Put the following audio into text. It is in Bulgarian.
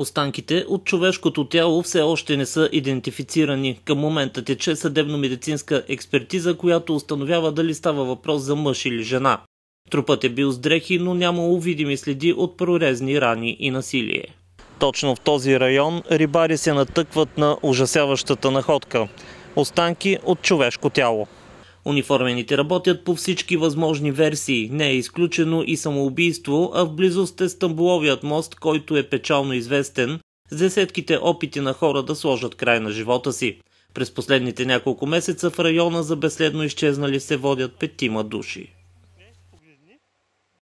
Останките от човешкото тяло все още не са идентифицирани. Към момента тече съдебно-медицинска експертиза, която установява дали става въпрос за мъж или жена. Трупът е бил с дрехи, но нямало видими следи от прорезни рани и насилие. Точно в този район рибари се натъкват на ужасяващата находка – останки от човешко тяло. Униформените работят по всички възможни версии. Не е изключено и самоубийство, а в близост е Стамбуловият мост, който е печално известен с десетките опити на хора да сложат край на живота си. През последните няколко месеца в района за безследно изчезнали се водят петима души.